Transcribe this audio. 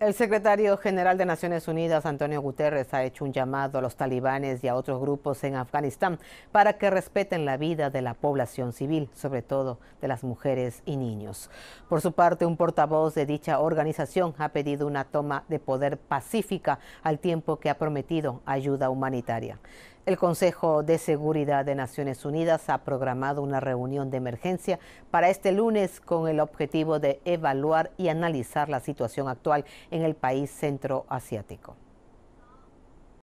El secretario general de Naciones Unidas, Antonio Guterres, ha hecho un llamado a los talibanes y a otros grupos en Afganistán para que respeten la vida de la población civil, sobre todo de las mujeres y niños. Por su parte, un portavoz de dicha organización ha pedido una toma de poder pacífica al tiempo que ha prometido ayuda humanitaria. El Consejo de Seguridad de Naciones Unidas ha programado una reunión de emergencia para este lunes con el objetivo de evaluar y analizar la situación actual en el país centroasiático.